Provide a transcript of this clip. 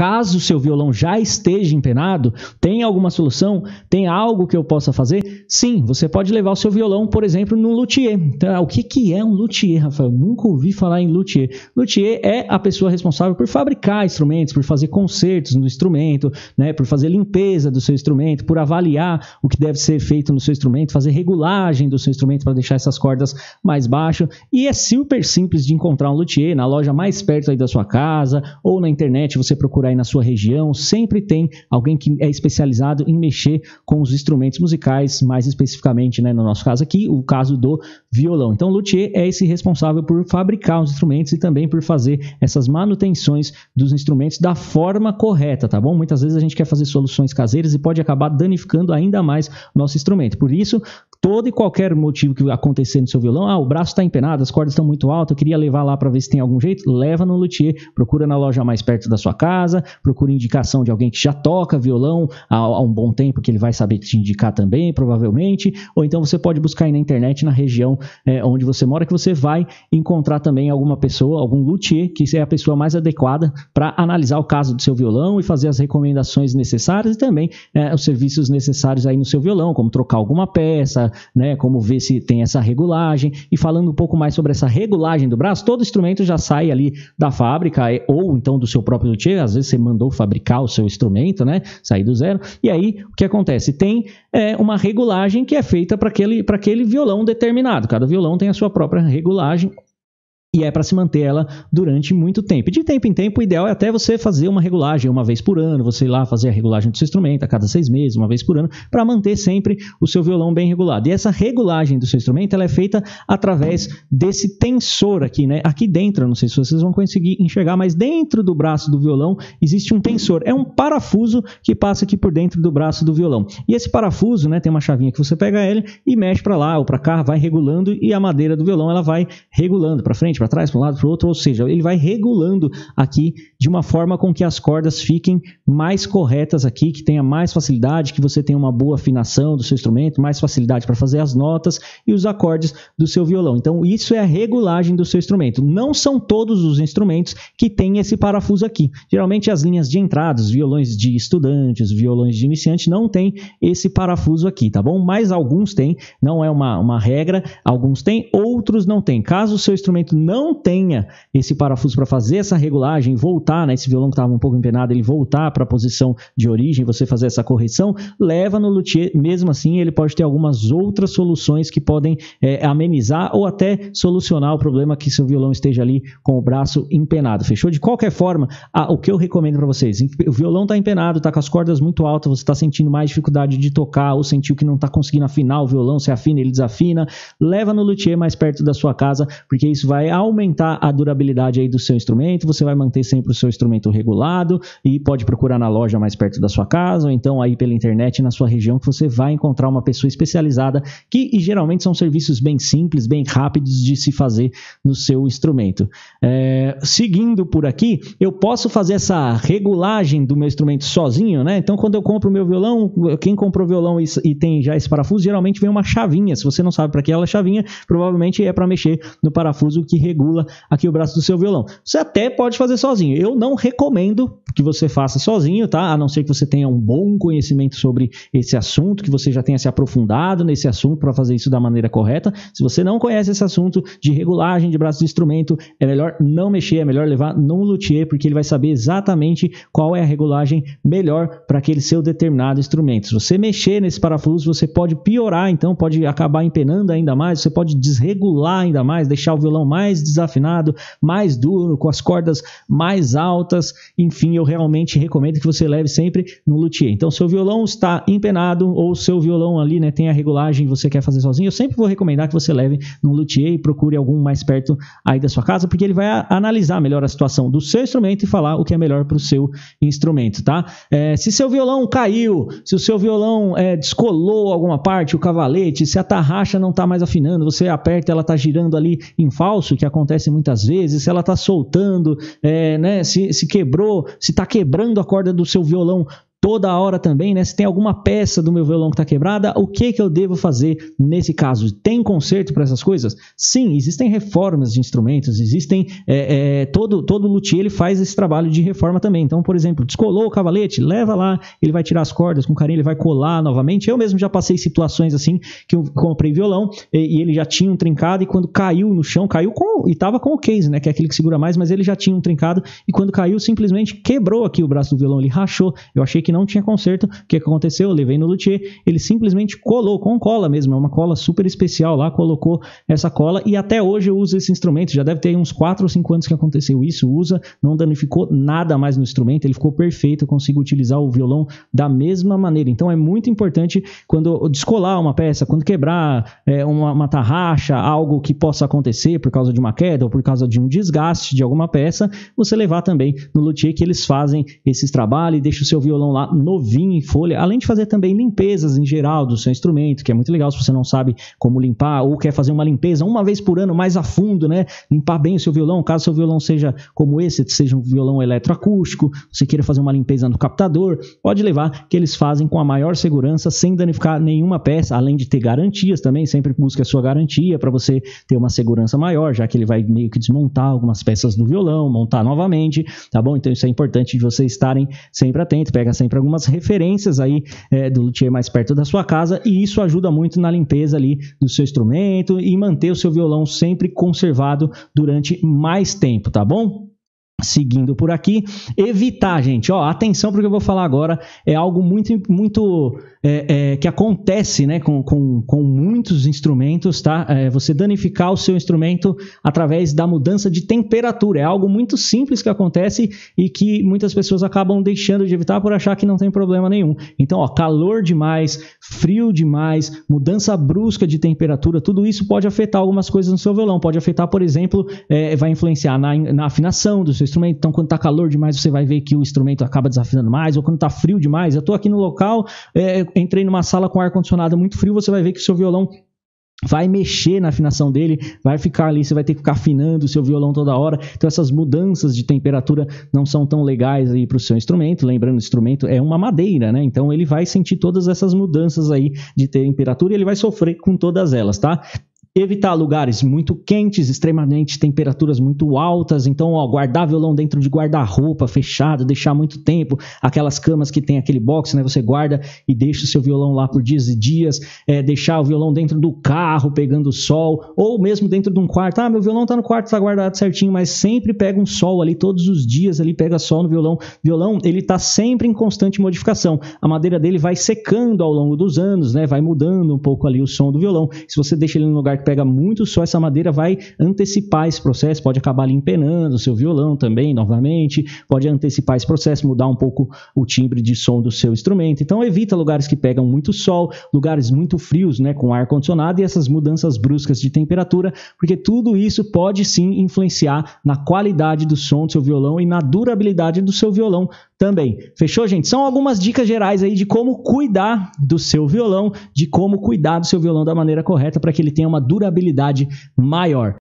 caso o seu violão já esteja empenado, tem alguma solução? Tem algo que eu possa fazer? Sim, você pode levar o seu violão, por exemplo, no luthier. Então, o que, que é um luthier, Rafael? Nunca ouvi falar em luthier. Luthier é a pessoa responsável por fabricar instrumentos, por fazer consertos no instrumento, né, por fazer limpeza do seu instrumento, por avaliar o que deve ser feito no seu instrumento, fazer regulagem do seu instrumento para deixar essas cordas mais baixas. E é super simples de encontrar um luthier na loja mais perto aí da sua casa ou na internet você procurar aí na sua região, sempre tem alguém que é especializado em mexer com os instrumentos musicais, mais especificamente, né, no nosso caso aqui, o caso do violão. Então, o luthier é esse responsável por fabricar os instrumentos e também por fazer essas manutenções dos instrumentos da forma correta, tá bom? Muitas vezes a gente quer fazer soluções caseiras e pode acabar danificando ainda mais nosso instrumento. Por isso, todo e qualquer motivo que acontecer no seu violão, ah, o braço está empenado, as cordas estão muito altas, eu queria levar lá para ver se tem algum jeito, leva no luthier, procura na loja mais perto da sua casa, procura indicação de alguém que já toca violão há, há um bom tempo, que ele vai saber te indicar também, provavelmente, ou então você pode buscar aí na internet, na região é, onde você mora, que você vai encontrar também alguma pessoa, algum luthier, que é a pessoa mais adequada para analisar o caso do seu violão e fazer as recomendações necessárias e também é, os serviços necessários aí no seu violão, como trocar alguma peça, né, como ver se tem essa regulagem. E falando um pouco mais sobre essa regulagem do braço, todo instrumento já sai ali da fábrica é, ou então do seu próprio luthier, às vezes você mandou fabricar o seu instrumento, né, sair do zero. E aí, o que acontece? Tem é, uma regulagem que é feita para aquele, aquele violão determinado. Cada violão tem a sua própria regulagem e é para se manter ela durante muito tempo. De tempo em tempo, o ideal é até você fazer uma regulagem uma vez por ano, você ir lá fazer a regulagem do seu instrumento a cada seis meses, uma vez por ano, para manter sempre o seu violão bem regulado. E essa regulagem do seu instrumento ela é feita através desse tensor aqui, né? Aqui dentro, não sei se vocês vão conseguir enxergar, mas dentro do braço do violão existe um tensor. É um parafuso que passa aqui por dentro do braço do violão. E esse parafuso, né? Tem uma chavinha que você pega ele e mexe para lá ou para cá, vai regulando e a madeira do violão ela vai regulando para frente para trás, para um lado, para o outro, ou seja, ele vai regulando aqui de uma forma com que as cordas fiquem mais corretas aqui, que tenha mais facilidade, que você tenha uma boa afinação do seu instrumento, mais facilidade para fazer as notas e os acordes do seu violão. Então, isso é a regulagem do seu instrumento. Não são todos os instrumentos que têm esse parafuso aqui. Geralmente, as linhas de entrada, os violões de estudantes, violões de iniciante, não tem esse parafuso aqui, tá bom? Mas alguns têm, não é uma, uma regra, alguns têm, outros não têm. Caso o seu instrumento não não tenha esse parafuso para fazer essa regulagem, voltar, né, esse violão que estava um pouco empenado, ele voltar para a posição de origem, você fazer essa correção, leva no luthier, mesmo assim ele pode ter algumas outras soluções que podem é, amenizar ou até solucionar o problema que seu violão esteja ali com o braço empenado, fechou? De qualquer forma, a, o que eu recomendo para vocês, o violão está empenado, está com as cordas muito altas, você está sentindo mais dificuldade de tocar ou sentiu que não está conseguindo afinar o violão, se afina, ele desafina, leva no luthier mais perto da sua casa, porque isso vai aumentar a durabilidade aí do seu instrumento, você vai manter sempre o seu instrumento regulado e pode procurar na loja mais perto da sua casa ou então aí pela internet na sua região que você vai encontrar uma pessoa especializada que geralmente são serviços bem simples, bem rápidos de se fazer no seu instrumento. É, seguindo por aqui, eu posso fazer essa regulagem do meu instrumento sozinho, né? Então quando eu compro meu violão, quem comprou violão e, e tem já esse parafuso, geralmente vem uma chavinha. Se você não sabe para que ela é chavinha, provavelmente é para mexer no parafuso que regula aqui o braço do seu violão. Você até pode fazer sozinho. Eu não recomendo que você faça sozinho, tá? A não ser que você tenha um bom conhecimento sobre esse assunto, que você já tenha se aprofundado nesse assunto para fazer isso da maneira correta. Se você não conhece esse assunto de regulagem de braço do instrumento, é melhor não mexer, é melhor levar num luthier, porque ele vai saber exatamente qual é a regulagem melhor para aquele seu determinado instrumento. Se você mexer nesse parafuso, você pode piorar, então pode acabar empenando ainda mais, você pode desregular ainda mais, deixar o violão mais desafinado, mais duro, com as cordas mais altas. Enfim, eu realmente recomendo que você leve sempre no luthier. Então, seu violão está empenado ou seu violão ali né, tem a regulagem que você quer fazer sozinho, eu sempre vou recomendar que você leve no luthier e procure algum mais perto aí da sua casa, porque ele vai analisar melhor a situação do seu instrumento e falar o que é melhor para o seu instrumento, tá? É, se seu violão caiu, se o seu violão é, descolou alguma parte, o cavalete, se a tarraxa não está mais afinando, você aperta, ela está girando ali em falso, que acontece muitas vezes, se ela está soltando, é, né, se, se quebrou, se está quebrando a corda do seu violão toda hora também, né? Se tem alguma peça do meu violão que está quebrada, o que que eu devo fazer nesse caso? Tem conserto para essas coisas? Sim, existem reformas de instrumentos, existem é, é, todo todo luthier ele faz esse trabalho de reforma também. Então, por exemplo, descolou o cavalete, leva lá, ele vai tirar as cordas com carinho, ele vai colar novamente. Eu mesmo já passei situações assim que eu comprei violão e, e ele já tinha um trincado e quando caiu no chão caiu com e tava com o case, né? Que é aquele que segura mais, mas ele já tinha um trincado e quando caiu simplesmente quebrou aqui o braço do violão, ele rachou. Eu achei que que não tinha conserto. O que aconteceu? Eu levei no luthier, ele simplesmente colou com cola mesmo, é uma cola super especial lá, colocou essa cola e até hoje eu uso esse instrumento. Já deve ter uns 4 ou 5 anos que aconteceu isso, usa, não danificou nada mais no instrumento, ele ficou perfeito, eu consigo utilizar o violão da mesma maneira. Então é muito importante quando descolar uma peça, quando quebrar é, uma, uma tarraxa, algo que possa acontecer por causa de uma queda ou por causa de um desgaste de alguma peça, você levar também no luthier que eles fazem esses trabalhos e deixa o seu violão lá lá novinho em folha, além de fazer também limpezas em geral do seu instrumento, que é muito legal se você não sabe como limpar ou quer fazer uma limpeza uma vez por ano mais a fundo, né? Limpar bem o seu violão, caso seu violão seja como esse, seja um violão eletroacústico, você queira fazer uma limpeza no captador, pode levar que eles fazem com a maior segurança, sem danificar nenhuma peça, além de ter garantias também, sempre busque a sua garantia para você ter uma segurança maior, já que ele vai meio que desmontar algumas peças do violão, montar novamente, tá bom? Então isso é importante de vocês estarem sempre atentos, pega sempre sempre algumas referências aí é, do luthier mais perto da sua casa e isso ajuda muito na limpeza ali do seu instrumento e manter o seu violão sempre conservado durante mais tempo, tá bom? Seguindo por aqui, evitar, gente, ó, atenção porque eu vou falar agora, é algo muito, muito é, é, que acontece, né, com, com, com muitos instrumentos, tá? É, você danificar o seu instrumento através da mudança de temperatura, é algo muito simples que acontece e que muitas pessoas acabam deixando de evitar por achar que não tem problema nenhum. Então, ó, calor demais, frio demais, mudança brusca de temperatura, tudo isso pode afetar algumas coisas no seu violão, pode afetar, por exemplo, é, vai influenciar na, na afinação do seu instrumento. Então, quando tá calor demais, você vai ver que o instrumento acaba desafinando mais, ou quando tá frio demais. Eu tô aqui no local, é, entrei numa sala com ar-condicionado muito frio, você vai ver que o seu violão vai mexer na afinação dele, vai ficar ali, você vai ter que ficar afinando o seu violão toda hora. Então essas mudanças de temperatura não são tão legais aí para o seu instrumento. Lembrando, o instrumento é uma madeira, né? Então ele vai sentir todas essas mudanças aí de temperatura e ele vai sofrer com todas elas, tá? evitar lugares muito quentes, extremamente temperaturas muito altas, então ó, guardar violão dentro de guarda-roupa fechado, deixar muito tempo, aquelas camas que tem aquele box, né, você guarda e deixa o seu violão lá por dias e dias, é, deixar o violão dentro do carro pegando sol, ou mesmo dentro de um quarto, ah, meu violão tá no quarto, tá guardado certinho, mas sempre pega um sol ali, todos os dias ali pega sol no violão, violão ele tá sempre em constante modificação, a madeira dele vai secando ao longo dos anos, né, vai mudando um pouco ali o som do violão, se você deixa ele no lugar que pega muito sol, essa madeira vai antecipar esse processo, pode acabar ali empenando o seu violão também, novamente, pode antecipar esse processo, mudar um pouco o timbre de som do seu instrumento. Então evita lugares que pegam muito sol, lugares muito frios, né, com ar condicionado e essas mudanças bruscas de temperatura, porque tudo isso pode sim influenciar na qualidade do som do seu violão e na durabilidade do seu violão, também. Fechou, gente? São algumas dicas gerais aí de como cuidar do seu violão, de como cuidar do seu violão da maneira correta para que ele tenha uma durabilidade maior.